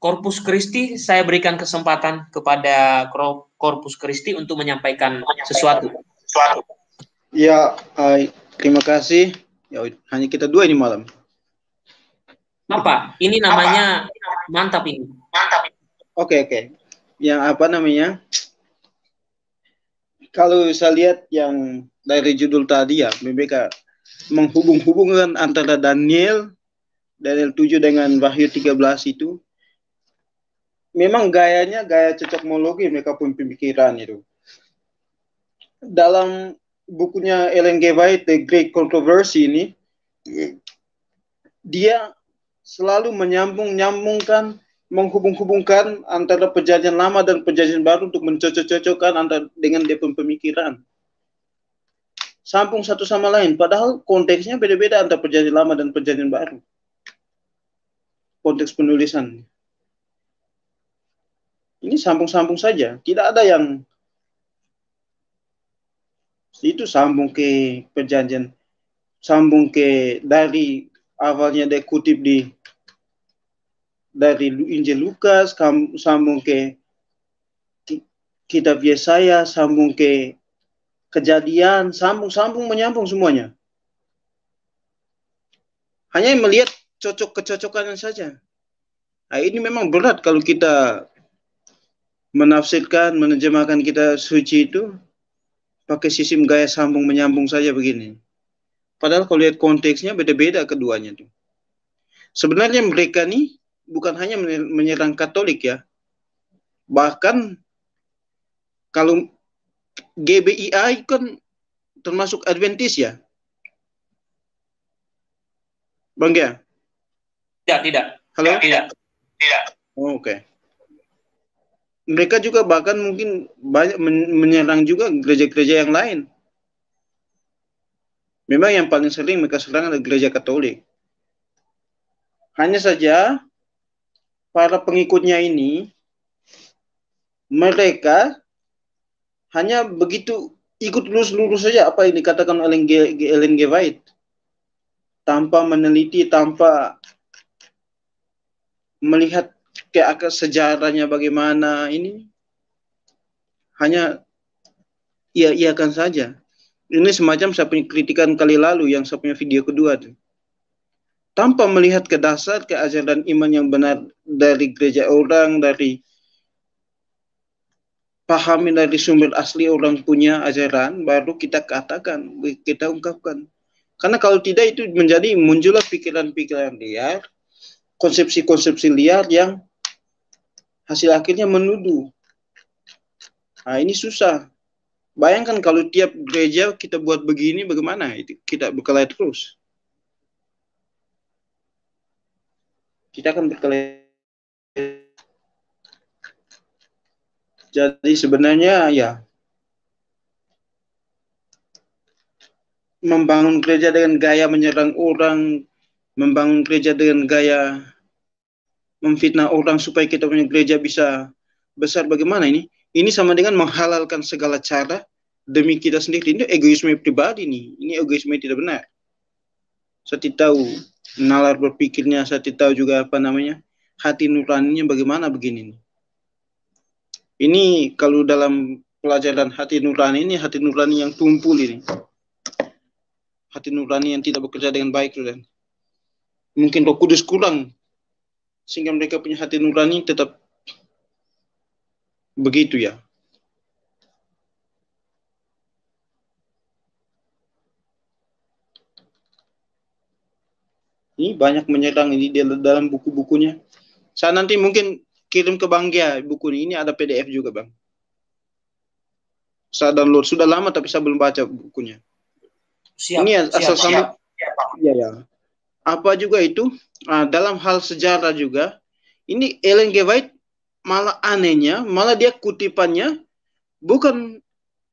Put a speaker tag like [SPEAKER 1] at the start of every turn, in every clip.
[SPEAKER 1] korpus kristi saya berikan kesempatan kepada korpus kristi untuk menyampaikan sesuatu. Ya,
[SPEAKER 2] Ya, terima kasih. Ya, hanya kita dua ini malam.
[SPEAKER 1] Apa? Ini
[SPEAKER 2] namanya
[SPEAKER 1] apa? mantap ini. Mantap.
[SPEAKER 2] Oke, oke. Yang apa namanya? Kalau saya lihat yang dari judul tadi ya, BBK menghubung-hubungkan antara Daniel Daniel 7 dengan Wahyu 13 itu memang gayanya gaya cocok cocokmologi mereka pun pemikiran itu. Dalam bukunya Ellen G. White, The Great Controversy ini, dia selalu menyambung-nyambungkan, menghubung-hubungkan antara perjanjian lama dan perjanjian baru untuk mencocok-cocokkan antara dengan dia pun pemikiran. Sambung satu sama lain, padahal konteksnya beda-beda antara perjanjian lama dan perjanjian baru. Konteks penulisannya. Ini sambung-sambung saja, tidak ada yang itu sambung ke perjanjian, sambung ke dari awalnya dia kutip di dari Injil Lukas, sambung ke kitab Yesaya, sambung ke kejadian, sambung-sambung menyambung semuanya. Hanya melihat cocok kecocokan saja. Nah, ini memang berat kalau kita menafsirkan, menerjemahkan kita suci itu pakai sistem gaya sambung menyambung saja begini. Padahal kalau lihat konteksnya beda-beda keduanya tuh. Sebenarnya mereka nih bukan hanya menyerang Katolik ya. Bahkan kalau GBII kan termasuk Adventis ya. Bang ya? Tidak, tidak. Halo? Tidak, tidak. tidak. Oh, Oke. Okay mereka juga bahkan mungkin banyak menyerang juga gereja-gereja yang lain. Memang yang paling sering mereka serang adalah gereja Katolik. Hanya saja para pengikutnya ini mereka hanya begitu ikut lurus-lurus saja apa yang dikatakan oleh Ellen G. White tanpa meneliti, tanpa melihat kayak sejarahnya bagaimana ini hanya iya, iya kan saja. Ini semacam saya punya kritikan kali lalu yang saya punya video kedua tuh. Tanpa melihat ke dasar ke ajaran iman yang benar dari gereja orang, dari pahami dari sumber asli orang punya ajaran, baru kita katakan, kita ungkapkan. Karena kalau tidak itu menjadi muncullah pikiran-pikiran liar, konsepsi-konsepsi liar yang hasil akhirnya menuduh. Nah, ini susah. Bayangkan kalau tiap gereja kita buat begini bagaimana? Itu kita berkelahi terus. Kita akan berkelahi. Jadi sebenarnya ya membangun gereja dengan gaya menyerang orang, membangun gereja dengan gaya memfitnah orang supaya kita punya gereja bisa besar bagaimana ini? Ini sama dengan menghalalkan segala cara demi kita sendiri. Ini egoisme pribadi nih. Ini egoisme tidak benar. Saya tahu nalar berpikirnya, saya tahu juga apa namanya hati nuraninya bagaimana begini nih. Ini kalau dalam pelajaran hati nurani ini hati nurani yang tumpul ini. Hati nurani yang tidak bekerja dengan baik dan mungkin Roh Kudus kurang sehingga mereka punya hati nurani tetap begitu ya. Ini banyak menyerang ini dalam buku-bukunya. Saya nanti mungkin kirim ke Bang Gia buku ini. Ini ada PDF juga Bang. Saya download sudah lama tapi saya belum baca bukunya. Siap, ini asal siap, siap, Iya ya apa juga itu uh, dalam hal sejarah juga ini Ellen G. White malah anehnya malah dia kutipannya bukan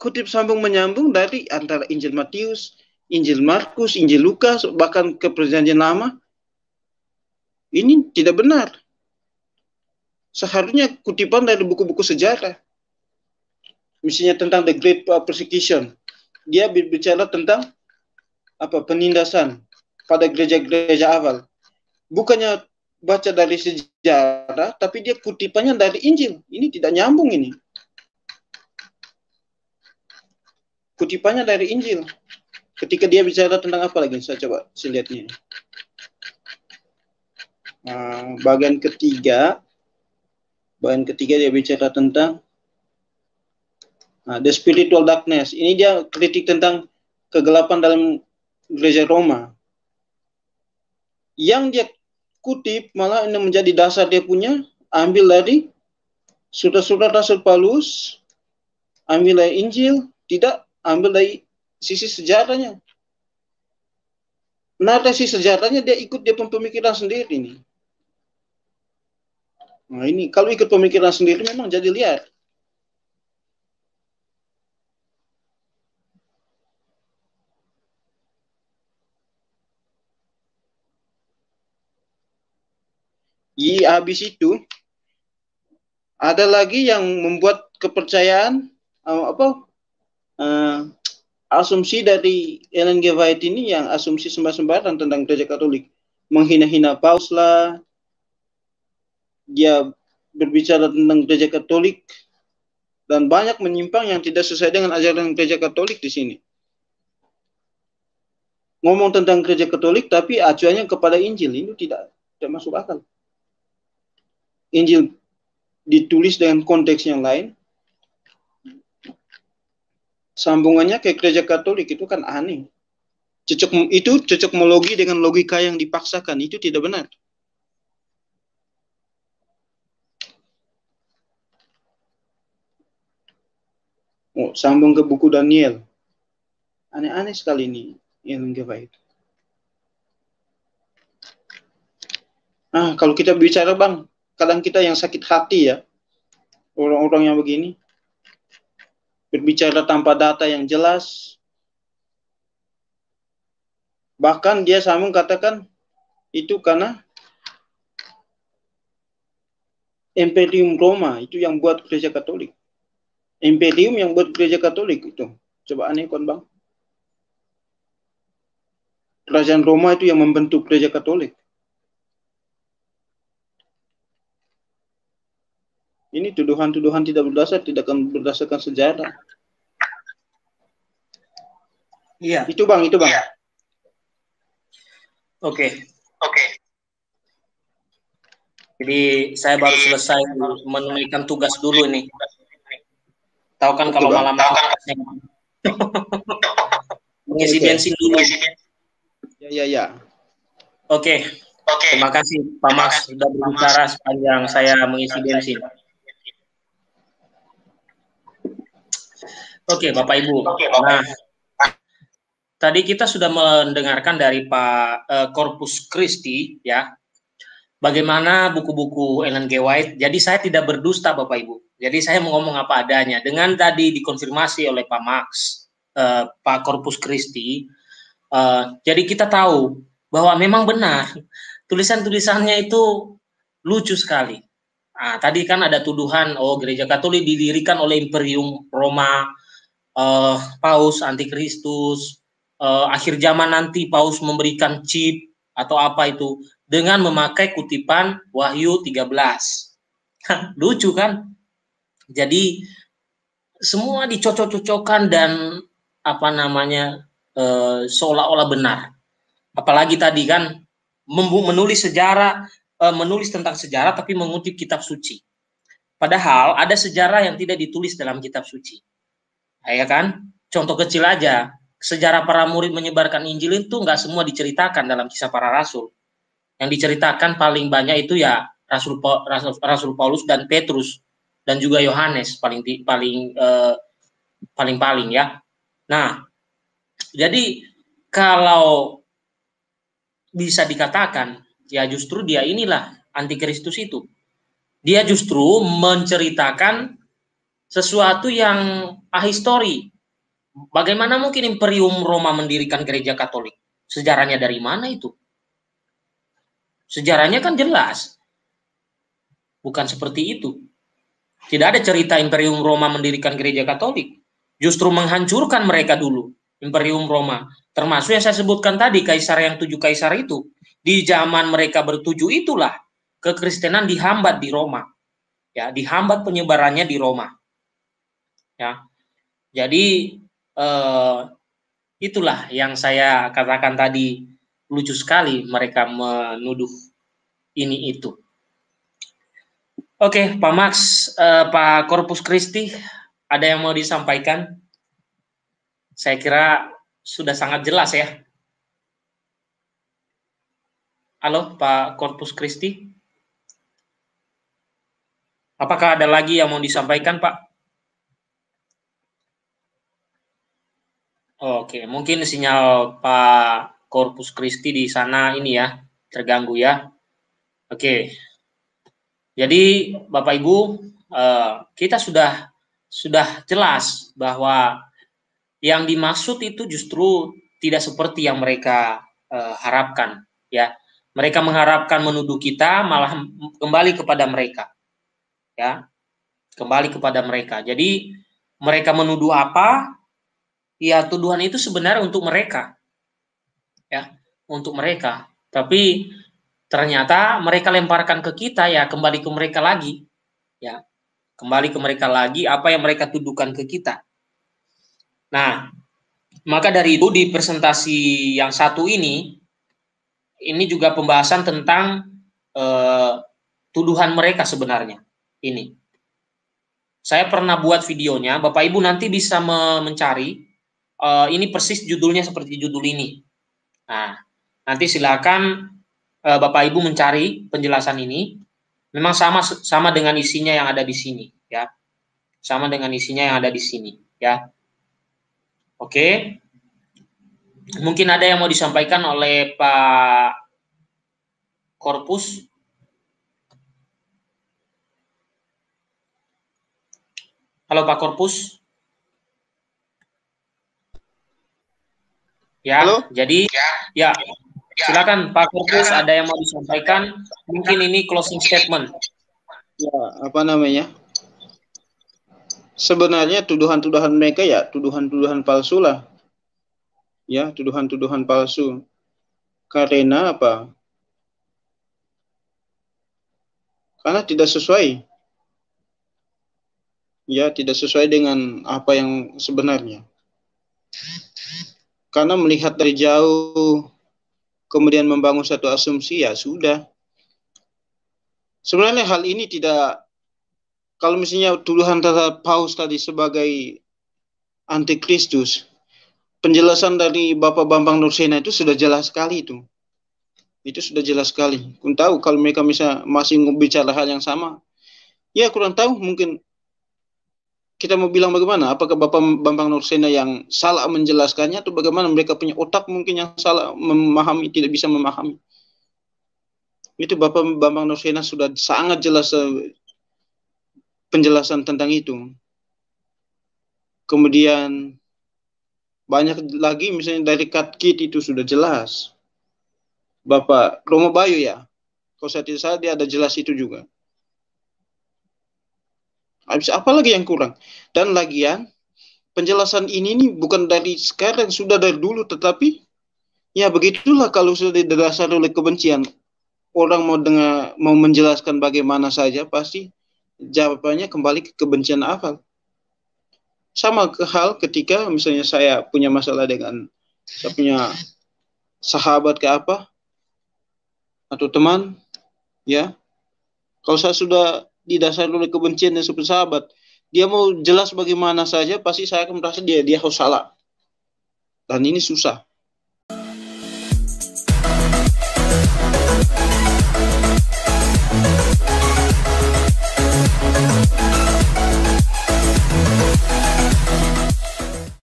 [SPEAKER 2] kutip sambung menyambung dari antara Injil Matius, Injil Markus, Injil Lukas bahkan ke perjanjian lama ini tidak benar. Seharusnya kutipan dari buku-buku sejarah. Misalnya tentang the great persecution. Dia berbicara tentang apa penindasan pada gereja-gereja awal. Bukannya baca dari sejarah, tapi dia kutipannya dari Injil. Ini tidak nyambung ini. Kutipannya dari Injil. Ketika dia bicara tentang apa lagi? Saya coba lihat ini. Nah, bagian ketiga, bagian ketiga dia bicara tentang ah, the spiritual darkness. Ini dia kritik tentang kegelapan dalam gereja Roma yang dia kutip malah ini menjadi dasar dia punya ambil dari surat-surat Rasul Paulus ambil dari Injil tidak ambil dari sisi sejarahnya nah, sisi sejarahnya dia ikut dia pemikiran sendiri nih nah ini kalau ikut pemikiran sendiri memang jadi liar habis itu ada lagi yang membuat kepercayaan uh, apa uh, asumsi dari Ellen G. White ini yang asumsi sembah sembaran tentang gereja Katolik menghina-hina paus lah dia berbicara tentang gereja Katolik dan banyak menyimpang yang tidak sesuai dengan ajaran gereja Katolik di sini ngomong tentang gereja Katolik tapi acuannya kepada Injil itu tidak tidak masuk akal Injil ditulis dengan konteks yang lain, sambungannya ke gereja Katolik itu kan aneh. Cocok itu cocok melogi dengan logika yang dipaksakan itu tidak benar. Oh, sambung ke buku Daniel. Aneh-aneh sekali ini yang gak baik. Nah kalau kita bicara bang kadang kita yang sakit hati ya orang-orang yang begini berbicara tanpa data yang jelas bahkan dia sama katakan itu karena Imperium Roma itu yang buat gereja Katolik. Imperium yang buat gereja Katolik itu. Coba aneh kan bang. Kerajaan Roma itu yang membentuk gereja Katolik. Ini tuduhan-tuduhan tidak berdasar, tidak akan berdasarkan sejarah. Iya. Itu bang, itu bang. Iya.
[SPEAKER 1] Oke. Oke. Jadi saya baru selesai menunaikan tugas dulu nih. Tahu kan kalau malam kan mengisi bensin dulu. Ya ya ya. Oke. Okay. Oke. Terima kasih Pak Mas sudah berbicara sepanjang saya mengisi bensin. Oke, Bapak Ibu. Bapak. Nah, tadi kita sudah mendengarkan dari Pak uh, Corpus Christi ya. Bagaimana buku-buku Ellen G. White. Jadi saya tidak berdusta Bapak Ibu. Jadi saya mau ngomong apa adanya. Dengan tadi dikonfirmasi oleh Pak Max, uh, eh, Pak Korpus Christi. Uh, jadi kita tahu bahwa memang benar tulisan-tulisannya itu lucu sekali. Nah, tadi kan ada tuduhan oh gereja Katolik didirikan oleh Imperium Roma uh, Paus Antikristus, uh, akhir zaman nanti Paus memberikan chip atau apa itu dengan memakai kutipan Wahyu 13. Lucu kan? Jadi semua dicocok-cocokkan dan apa namanya uh, seolah-olah benar. Apalagi tadi kan menulis sejarah, menulis tentang sejarah tapi mengutip kitab suci. Padahal ada sejarah yang tidak ditulis dalam kitab suci ya kan? Contoh kecil aja, sejarah para murid menyebarkan Injil itu nggak semua diceritakan dalam kisah para rasul. Yang diceritakan paling banyak itu ya Rasul Rasul, Rasul Paulus dan Petrus dan juga Yohanes paling paling eh, paling paling ya. Nah, jadi kalau bisa dikatakan ya justru dia inilah antikristus itu. Dia justru menceritakan sesuatu yang ahistori. Bagaimana mungkin Imperium Roma mendirikan gereja Katolik? Sejarahnya dari mana itu? Sejarahnya kan jelas. Bukan seperti itu. Tidak ada cerita Imperium Roma mendirikan gereja Katolik. Justru menghancurkan mereka dulu, Imperium Roma. Termasuk yang saya sebutkan tadi, kaisar yang tujuh kaisar itu. Di zaman mereka bertujuh itulah kekristenan dihambat di Roma. Ya, dihambat penyebarannya di Roma ya jadi eh, itulah yang saya katakan tadi lucu sekali mereka menuduh ini itu Oke, Pak Max, eh, Pak Korpus Kristi, ada yang mau disampaikan? Saya kira sudah sangat jelas ya. Halo, Pak Korpus Kristi. Apakah ada lagi yang mau disampaikan, Pak? Oke, mungkin sinyal Pak Korpus Christi di sana ini ya terganggu ya. Oke. Jadi Bapak Ibu, eh, kita sudah sudah jelas bahwa yang dimaksud itu justru tidak seperti yang mereka eh, harapkan ya. Mereka mengharapkan menuduh kita malah kembali kepada mereka. Ya. Kembali kepada mereka. Jadi mereka menuduh apa? ya tuduhan itu sebenarnya untuk mereka. Ya, untuk mereka. Tapi ternyata mereka lemparkan ke kita ya kembali ke mereka lagi. Ya. Kembali ke mereka lagi apa yang mereka tuduhkan ke kita. Nah, maka dari itu di presentasi yang satu ini ini juga pembahasan tentang eh, tuduhan mereka sebenarnya ini. Saya pernah buat videonya, Bapak Ibu nanti bisa mencari uh, ini persis judulnya seperti judul ini. Nah, nanti silakan uh, Bapak Ibu mencari penjelasan ini. Memang sama sama dengan isinya yang ada di sini, ya. Sama dengan isinya yang ada di sini, ya. Oke. Mungkin ada yang mau disampaikan oleh Pak Korpus. Halo Pak Korpus. Ya, Halo? jadi ya. ya. ya. Silakan Pak Kurtus ya. ada yang mau disampaikan? Mungkin ini closing statement.
[SPEAKER 2] Ya, apa namanya?
[SPEAKER 1] Sebenarnya
[SPEAKER 2] tuduhan-tuduhan mereka ya tuduhan-tuduhan palsu lah. Ya, tuduhan-tuduhan palsu. Karena apa? Karena tidak sesuai. Ya, tidak sesuai dengan apa yang sebenarnya. Karena melihat dari jauh, kemudian membangun satu asumsi, ya sudah. Sebenarnya hal ini tidak, kalau misalnya tuduhan terhadap Paus tadi sebagai antikristus, penjelasan dari Bapak Bambang Nursena itu sudah jelas sekali itu. Itu sudah jelas sekali. Kau tahu kalau mereka bisa masih bicara hal yang sama, ya kurang tahu mungkin kita mau bilang bagaimana? Apakah Bapak Bambang Nursena yang salah menjelaskannya atau bagaimana mereka punya otak mungkin yang salah memahami, tidak bisa memahami? Itu Bapak Bambang Nursena sudah sangat jelas eh, penjelasan tentang itu. Kemudian banyak lagi misalnya dari Katkit itu sudah jelas. Bapak Romo Bayu ya, kalau saya tidak salah dia ada jelas itu juga. Habis apa lagi yang kurang? Dan lagian penjelasan ini nih bukan dari sekarang, sudah dari dulu tetapi ya begitulah kalau sudah didasar oleh kebencian. Orang mau dengar mau menjelaskan bagaimana saja pasti jawabannya kembali ke kebencian awal. Sama ke hal ketika misalnya saya punya masalah dengan saya punya sahabat ke apa atau teman ya kalau saya sudah didasari oleh kebencian dan seperti sahabat. Dia mau jelas bagaimana saja, pasti saya akan merasa dia dia harus salah. Dan ini susah.